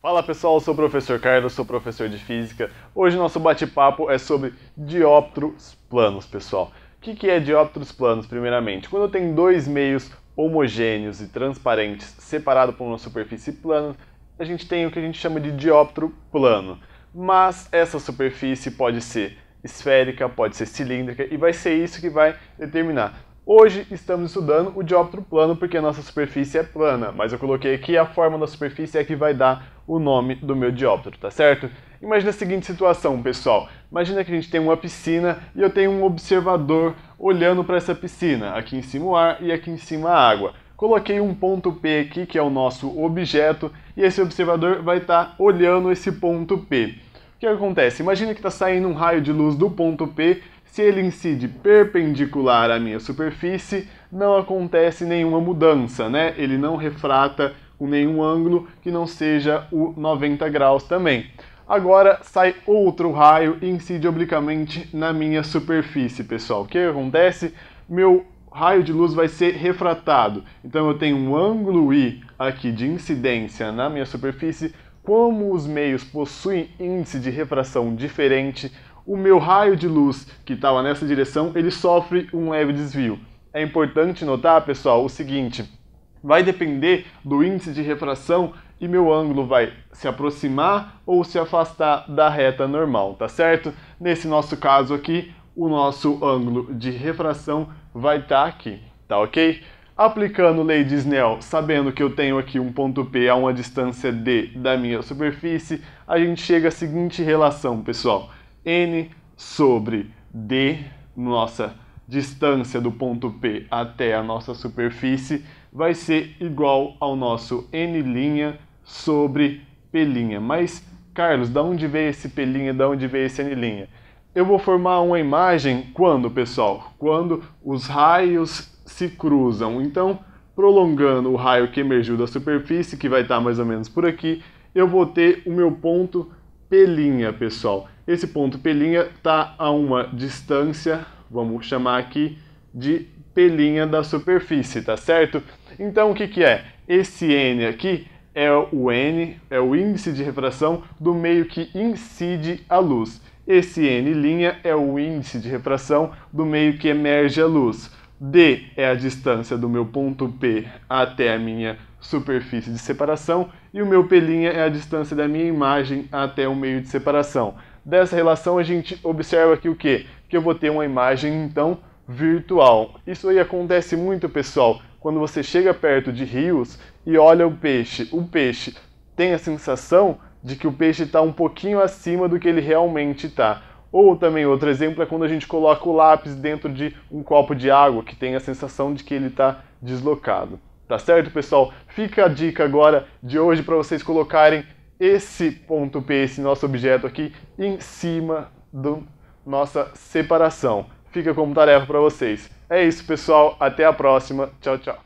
Fala pessoal, eu sou o professor Carlos, sou professor de física. Hoje nosso bate-papo é sobre dióptros planos, pessoal. O que é dióptros planos, primeiramente? Quando tem dois meios homogêneos e transparentes separados por uma superfície plana, a gente tem o que a gente chama de dióptro plano. Mas essa superfície pode ser esférica, pode ser cilíndrica e vai ser isso que vai determinar Hoje estamos estudando o dióptro plano porque a nossa superfície é plana, mas eu coloquei aqui a forma da superfície é que vai dar o nome do meu dióptro, tá certo? Imagina a seguinte situação, pessoal. Imagina que a gente tem uma piscina e eu tenho um observador olhando para essa piscina, aqui em cima o ar e aqui em cima a água. Coloquei um ponto P aqui, que é o nosso objeto, e esse observador vai estar tá olhando esse ponto P. O que acontece? Imagina que está saindo um raio de luz do ponto P se ele incide perpendicular à minha superfície, não acontece nenhuma mudança, né? Ele não refrata com nenhum ângulo que não seja o 90 graus também. Agora sai outro raio e incide oblicamente na minha superfície, pessoal. O que acontece? Meu raio de luz vai ser refratado. Então eu tenho um ângulo I aqui de incidência na minha superfície. Como os meios possuem índice de refração diferente, o meu raio de luz que estava nessa direção, ele sofre um leve desvio. É importante notar, pessoal, o seguinte, vai depender do índice de refração e meu ângulo vai se aproximar ou se afastar da reta normal, tá certo? Nesse nosso caso aqui, o nosso ângulo de refração vai estar tá aqui, tá ok? Aplicando lei de Snell, sabendo que eu tenho aqui um ponto P a uma distância D da minha superfície, a gente chega à seguinte relação, pessoal n sobre d, nossa distância do ponto P até a nossa superfície, vai ser igual ao nosso n' sobre p'. Mas, Carlos, da onde veio esse p', da onde veio esse n'? Eu vou formar uma imagem quando, pessoal? Quando os raios se cruzam. Então, prolongando o raio que emergiu da superfície, que vai estar mais ou menos por aqui, eu vou ter o meu ponto pelinha, pessoal. Esse ponto pelinha está a uma distância, vamos chamar aqui de pelinha da superfície, tá certo? Então o que, que é? Esse N aqui é o N, é o índice de refração do meio que incide a luz. Esse N' é o índice de refração do meio que emerge a luz. D é a distância do meu ponto P até a minha superfície de separação e o meu pelinha é a distância da minha imagem até o meio de separação. Dessa relação a gente observa aqui o que? Que eu vou ter uma imagem então virtual. Isso aí acontece muito, pessoal, quando você chega perto de rios e olha o peixe. O peixe tem a sensação de que o peixe está um pouquinho acima do que ele realmente está. Ou também outro exemplo é quando a gente coloca o lápis dentro de um copo de água que tem a sensação de que ele está deslocado. Tá certo, pessoal? Fica a dica agora de hoje para vocês colocarem esse ponto P, esse nosso objeto aqui, em cima da nossa separação. Fica como tarefa para vocês. É isso, pessoal. Até a próxima. Tchau, tchau.